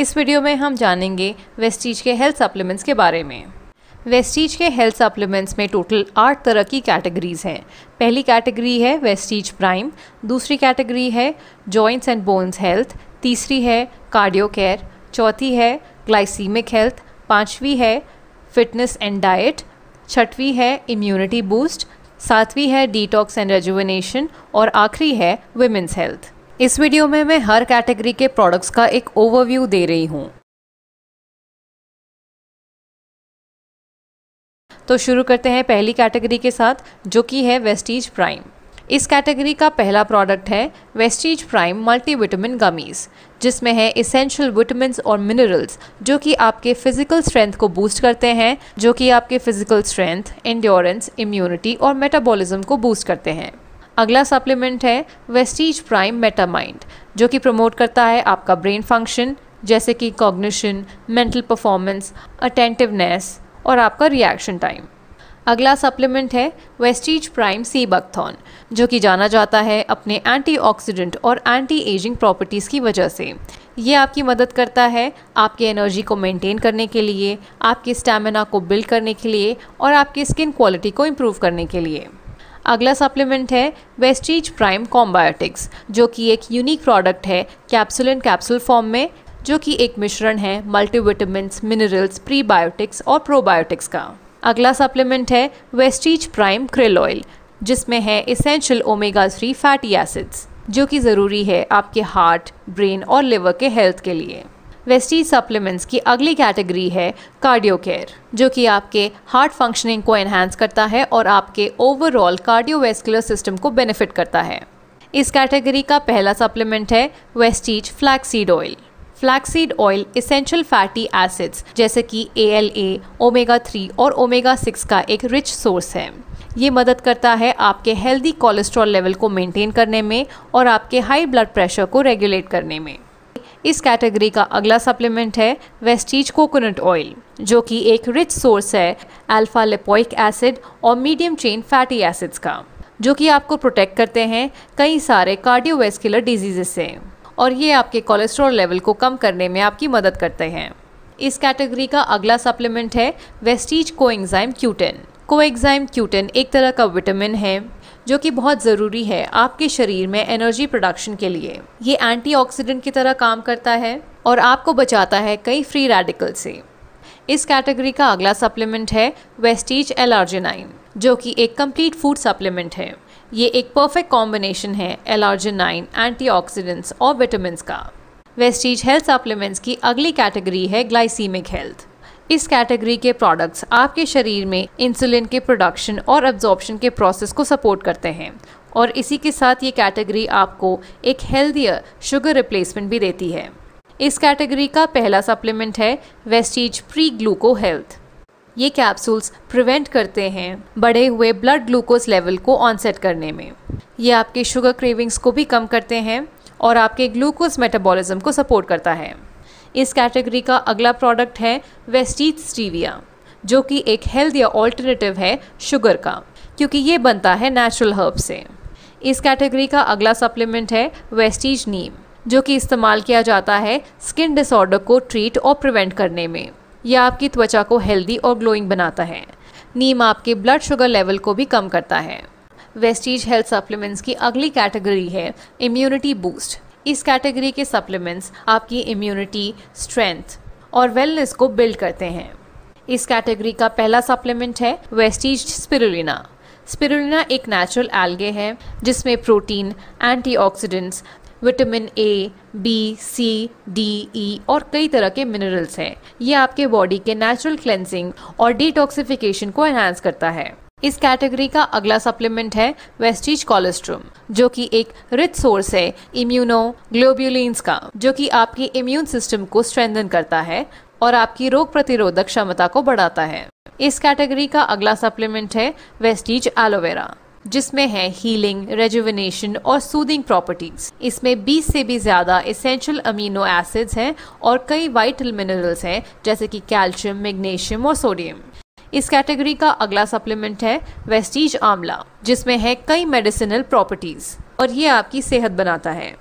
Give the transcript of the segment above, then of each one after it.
इस वीडियो में हम जानेंगे वेस्टीज के हेल्थ सप्लीमेंट्स के बारे में वेस्टीज के हेल्थ सप्लीमेंट्स में टोटल आठ तरह की कैटेगरीज हैं पहली कैटेगरी है वेस्टीज प्राइम दूसरी कैटेगरी है जॉइंट्स एंड बोन्स हेल्थ तीसरी है कार्डियो केयर चौथी है ग्लाइसीमिक हेल्थ पाँचवीं है फिटनेस एंड डाइट छठवीं है इम्यूनिटी बूस्ट सातवीं है डिटॉक्स एंड रेजुवनेशन और आखिरी है वुमेंस हेल्थ इस वीडियो में मैं हर कैटेगरी के प्रोडक्ट्स का एक ओवरव्यू दे रही हूँ तो शुरू करते हैं पहली कैटेगरी के साथ जो कि है वेस्टीज प्राइम इस कैटेगरी का पहला प्रोडक्ट है वेस्टीज प्राइम मल्टीविटामिन गमीज़ जिसमें है इसेंशियल विटामिन और मिनरल्स जो कि आपके फिजिकल स्ट्रेंथ को बूस्ट करते हैं जो कि आपके फिजिकल स्ट्रेंथ इंड्योरेंस इम्यूनिटी और मेटाबॉलिज्म को बूस्ट करते हैं अगला सप्लीमेंट है वेस्टीज प्राइम मेटामाइंड जो कि प्रमोट करता है आपका ब्रेन फंक्शन जैसे कि कॉग्निशन मेंटल परफॉर्मेंस अटेंटिवनेस और आपका रिएक्शन टाइम अगला सप्लीमेंट है वेस्टीज प्राइम सी बक्थॉन जो कि जाना जाता है अपने एंटीऑक्सीडेंट और एंटी एजिंग प्रॉपर्टीज़ की वजह से ये आपकी मदद करता है आपकी एनर्जी को मेंटेन करने के लिए आपके स्टैमिना को बिल्ड करने के लिए और आपकी स्किन क्वालिटी को इम्प्रूव करने के लिए अगला सप्लीमेंट है वेस्टीज प्राइम कॉम्बायोटिक्स जो कि एक यूनिक प्रोडक्ट है कैप्सूल एंड कैप्सूल फॉर्म में जो कि एक मिश्रण है मल्टीविटामस मिनरल्स प्रीबायोटिक्स और प्रोबायोटिक्स का अगला सप्लीमेंट है वेस्टीज प्राइम क्रिल ऑयल जिसमें है essential omega three fatty acids जो कि ज़रूरी है आपके हार्ट ब्रेन और लिवर के हेल्थ के लिए वेस्टीज सप्लीमेंट्स की अगली कैटेगरी है कार्डियो केयर जो कि आपके हार्ट फंक्शनिंग को एनहांस करता है और आपके ओवरऑल कार्डियोवेस्कुलर सिस्टम को बेनिफिट करता है इस कैटेगरी का पहला सप्लीमेंट है Vestige flaxseed oil flaxseed oil essential fatty acids जैसे कि A L A omega three और ओमेगा सिक्स का एक रिच सोर्स है ये मदद करता है आपके हेल्दी कोलेस्ट्रॉल लेवल को मेंटेन करने में और आपके हाई ब्लड प्रेशर को रेगुलेट करने में इस कैटेगरी का अगला सप्लीमेंट है वेस्टीज कोकोनट ऑयल जो कि एक रिच सोर्स है अल्फा लेपोइक एसिड और मीडियम चेन फैटी एसिड्स का जो कि आपको प्रोटेक्ट करते हैं कई सारे कार्डियोवेस्कुलर डिजीजेस से और ये आपके कोलेस्ट्रॉल लेवल को कम करने में आपकी मदद करते हैं इस कैटेगरी का अगला सप्लीमेंट है Vestige coenzyme Q ten coenzyme Q ten एक तरह का विटामिन है जो कि बहुत ज़रूरी है आपके शरीर में एनर्जी प्रोडक्शन के लिए ये एंटीऑक्सीडेंट की तरह काम करता है और आपको बचाता है कई फ्री रेडिकल से इस कैटेगरी का अगला सप्लीमेंट है वेस्टीज एलार्जेनाइन जो कि एक कंप्लीट फूड सप्लीमेंट है ये एक परफेक्ट कॉम्बिनेशन है एलार्जेनाइन एंटीऑक्सीडेंट्स और विटामिन का वेस्टीज हेल्थ सप्लीमेंट्स की अगली कैटेगरी है ग्लाइसीमिक हेल्थ इस कैटेगरी के प्रोडक्ट्स आपके शरीर में इंसुलिन के प्रोडक्शन और एब्जॉर्प्शन के प्रोसेस को सपोर्ट करते हैं और इसी के साथ ये कैटेगरी आपको एक हेल्दियर शुगर रिप्लेसमेंट भी देती है इस कैटेगरी का पहला सप्लीमेंट है वेस्टिज प्री ग्लूको हेल्थ ये कैप्सूल्स प्रिवेंट करते हैं बढ़े हुए ब्लड ग्लूकोज लेवल को ऑनसेट करने में ये आपके शुगर क्रेविंग्स को भी कम करते हैं और आपके ग्लूकोज मेटाबॉलिज्म को सपोर्ट करता है इस कैटेगरी का अगला प्रोडक्ट है वेस्टीज स्टीविया जो कि एक हेल्थ या ऑल्टरनेटिव है शुगर का क्योंकि ये बनता है नेचुरल हर्ब से इस कैटेगरी का अगला सप्लीमेंट है वेस्टीज नीम जो कि इस्तेमाल किया जाता है स्किन डिसऑर्डर को ट्रीट और प्रिवेंट करने में यह आपकी त्वचा को हेल्दी और ग्लोइंग बनाता है नीम आपके ब्लड शुगर लेवल को भी कम करता है वेस्टीज हेल्थ सप्लीमेंट्स की अगली कैटेगरी है इम्यूनिटी बूस्ट इस कैटेगरी के सप्लीमेंट्स आपकी इम्यूनिटी स्ट्रेंथ और वेलनेस को बिल्ड करते हैं इस कैटेगरी का पहला सप्लीमेंट है वेस्टिज स्पिरुलिना स्पिरुलिना एक नेचुरल एल्गे है जिसमें protein antioxidants vitamin A B C D E और कई तरह के मिनरल्स हैं ये आपके बॉडी के नेचुरल क्लेंजिंग और डिटॉक्सिफिकेशन को एनहांस करता है इस कैटेगरी का अगला सप्लीमेंट है वेस्टिज कोलेस्ट्रोम जो कि एक रिच सोर्स है इम्यूनो ग्लोब्यूलिन्स का जो कि आपके इम्यून सिस्टम को स्ट्रेंथन करता है और आपकी रोग प्रतिरोधक क्षमता को बढ़ाता है इस कैटेगरी का अगला सप्लीमेंट है वेस्टिज एलोवेरा जिसमें है हीलिंग रेजुविनेशन और सूदिंग प्रॉपर्टीज इसमें 20 से भी ज़्यादा इसेंशियल अमीनो एसिड्स हैं और कई वाइटल मिनरल्स हैं जैसे कि कैल्शियम मैग्नीशियम और सोडियम इस कैटेगरी का अगला सप्लीमेंट है वेस्टीज आमला जिसमें है कई मेडिसिनल प्रॉपर्टीज़ और ये आपकी सेहत बनाता है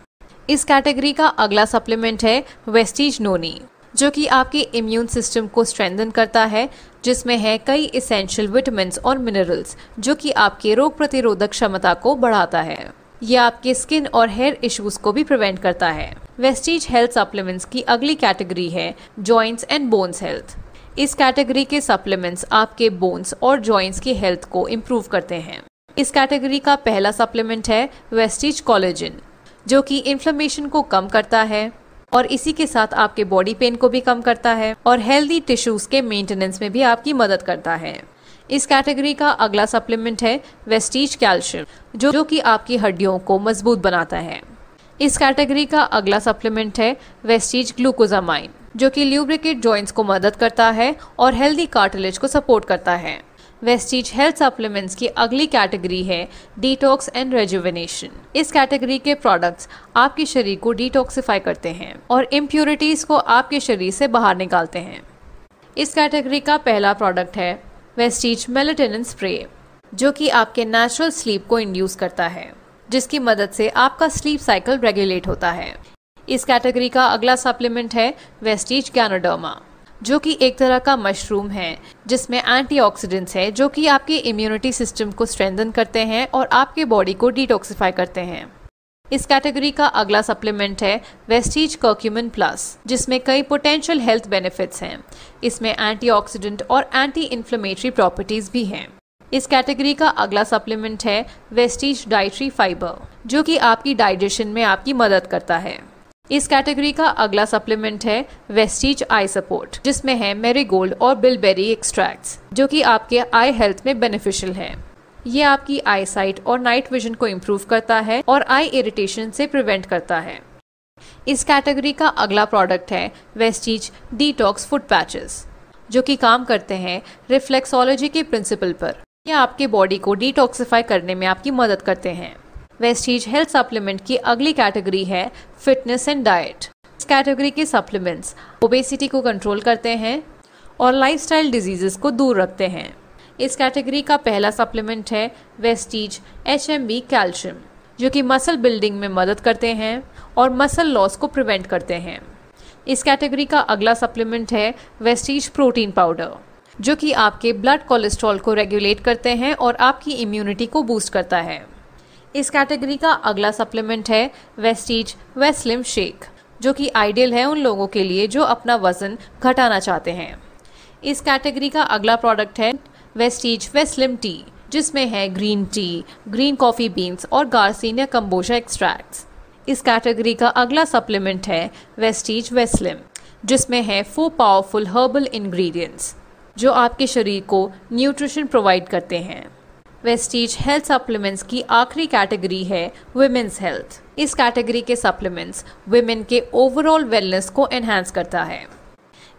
इस कैटेगरी का अगला सप्लीमेंट है वेस्टीज नोनी जो कि आपके इम्यून सिस्टम को स्ट्रेंथन करता है जिसमें है कई इसेंशियल विटामिन और मिनरल्स जो कि आपके रोग प्रतिरोधक क्षमता को बढ़ाता है ये आपके स्किन और हेयर इश्यूज को भी प्रिवेंट करता है वेस्टीज हेल्थ सप्लीमेंट्स की अगली कैटेगरी है जॉइंट्स एंड बोन्स हेल्थ इस कैटेगरी के सप्लीमेंट्स आपके बोन्स और जॉइंट्स की हेल्थ को इम्प्रूव करते हैं इस कैटेगरी का पहला सप्लीमेंट है वेस्टिज कॉलेजिन जो कि इन्फ्लेमेशन को कम करता है और इसी के साथ आपके बॉडी पेन को भी कम करता है और हेल्दी टिश्यूज के मेंटेनेंस में भी आपकी मदद करता है इस कैटेगरी का अगला सप्लीमेंट है वेस्टिज कैल्शियम जो जो कि आपकी हड्डियों को मजबूत बनाता है इस कैटेगरी का अगला सप्लीमेंट है वेस्टिज ग्लूकोजामाइन जो कि ल्यूब्रिकेट जॉइंट्स को मदद करता है और हेल्दी कार्टिलेज को सपोर्ट करता है वेस्टीज हेल्थ सप्लीमेंट्स की अगली कैटेगरी है डिटॉक्स एंड रेजुवेनेशन इस कैटेगरी के प्रोडक्ट्स आपके शरीर को डिटॉक्सिफाई करते हैं और इम्प्योरिटीज को आपके शरीर से बाहर निकालते हैं इस कैटेगरी का पहला प्रोडक्ट है वेस्टीज मेलेटेनिन स्प्रे जो कि आपके नेचुरल स्लीप को इंड्यूस करता है जिसकी मदद से आपका स्लीप साइकिल रेगुलेट होता है इस कैटेगरी का अगला सप्लीमेंट है वेस्टिज गैनोडर्मा जो कि एक तरह का मशरूम है जिसमें एंटीऑक्सीडेंट्स है जो कि आपके इम्यूनिटी सिस्टम को स्ट्रेंथन करते हैं और आपके बॉडी को डिटॉक्सिफाई करते हैं इस कैटेगरी का अगला सप्लीमेंट है वेस्टिज कर्क्यूमिन प्लस जिसमें कई पोटेंशियल हेल्थ बेनिफिट्स हैं इसमें एंटीऑक्सीडेंट और एंटी इन्फ्लेमेटरी प्रॉपर्टीज़ भी हैं इस कैटेगरी का अगला सप्लीमेंट है वेस्टीज डाइट्री फाइबर जो कि आपकी डाइजेशन में आपकी मदद करता है इस कैटेगरी का अगला सप्लीमेंट है वेस्टिज आई सपोर्ट जिसमें है मेरीगोल्ड और बिलबेरी एक्सट्रैक्ट्स जो कि आपके आई हेल्थ में बेनिफिशियल है ये आपकी आई साइट और नाइट विजन को इम्प्रूव करता है और आई इरिटेशन से प्रिवेंट करता है इस कैटेगरी का अगला प्रोडक्ट है डी डिटॉक्स फूड पैचेस जो कि काम करते हैं रिफ्लेक्सोलॉजी के प्रिंसिपल पर यह आपके बॉडी को डिटॉक्सिफाई करने में आपकी मदद करते हैं वेस्टीज हेल्थ सप्लीमेंट की अगली कैटेगरी है फिटनेस एंड डाइट इस कैटेगरी के सप्लीमेंट्स ओबेसिटी को कंट्रोल करते हैं और लाइफस्टाइल डिजीज़ को दूर रखते हैं इस कैटेगरी का पहला सप्लीमेंट है Vestige H M B calcium जो कि मसल बिल्डिंग में मदद करते हैं और मसल लॉस को प्रिवेंट करते हैं इस कैटेगरी का अगला सप्लीमेंट है वेस्टीज प्रोटीन पाउडर जो कि आपके ब्लड कोलेस्ट्रॉल को रेगुलेट करते हैं और आपकी इम्यूनिटी को बूस्ट करता है इस कैटेगरी का अगला सप्लीमेंट है वेस्टीज वेस्लिम शेक जो कि आइडियल है उन लोगों के लिए जो अपना वजन घटाना चाहते हैं इस कैटेगरी का अगला प्रोडक्ट है वेस्टीज वेस्लिम टी जिसमें है green tea green coffee beans और गार्सिनिया कम्बोजा एक्सट्रैक्ट्स इस कैटेगरी का अगला सप्लीमेंट है वेस्टीज वेस्लिम जिसमें है फोर पावरफुल हर्बल इंग्रेडिएंट्स जो आपके शरीर को न्यूट्रिशन प्रोवाइड करते हैं वेस्टीज हेल्थ सप्लीमेंट्स की आखिरी कैटेगरी है वुमेन्स हेल्थ इस कैटेगरी के सप्लीमेंट्स वुमेन के ओवरऑल वेलनेस को एनहेंस करता है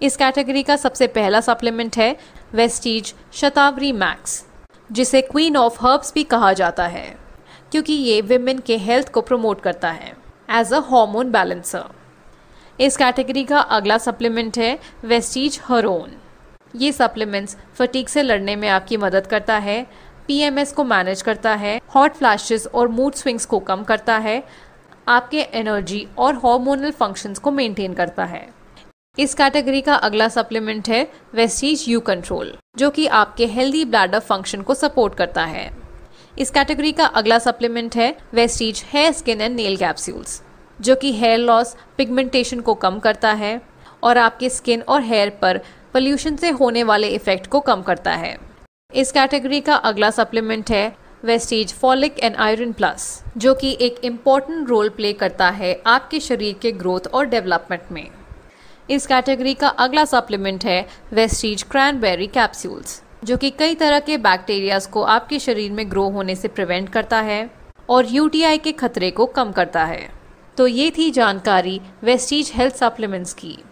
इस कैटेगरी का सबसे पहला सप्लीमेंट है वेस्टीज शतावरी मैक्स जिसे क्वीन ऑफ हर्ब्स भी कहा जाता है क्योंकि ये वेमेन के हेल्थ को प्रमोट करता है एज अ हार्मोन बैलेंसर इस कैटेगरी का अगला सप्लीमेंट है वेस्टीज हरोन ये सप्लीमेंट्स फटीक से लड़ने में आपकी मदद करता है पीएमएस को मैनेज करता है हॉट फ्लैशेस और मूड स्विंग्स को कम करता है आपके एनर्जी और हार्मोनल फंक्शंस को मेंटेन करता है इस कैटेगरी का अगला सप्लीमेंट है वेस्टीज यू कंट्रोल जो कि आपके हेल्दी ब्लैडर फंक्शन को सपोर्ट करता है इस कैटेगरी का अगला सप्लीमेंट है Vestige hair skin and nail capsules जो कि हेयर लॉस पिगमेंटेशन को कम करता है और आपके स्किन और हेयर पर पोल्यूशन से होने वाले इफेक्ट को कम करता है इस कैटेगरी का अगला सप्लीमेंट है Vestige folic and iron plus जो कि एक इम्पॉर्टेंट रोल प्ले करता है आपके शरीर के ग्रोथ और डेवलपमेंट में इस कैटेगरी का अगला सप्लीमेंट है वेस्टिज क्रैनबेरी कैप्सूल्स जो कि कई तरह के बैक्टीरियाज को आपके शरीर में ग्रो होने से प्रिवेंट करता है और यूटीआई के खतरे को कम करता है तो ये थी जानकारी वेस्टीज हेल्थ सप्लीमेंट्स की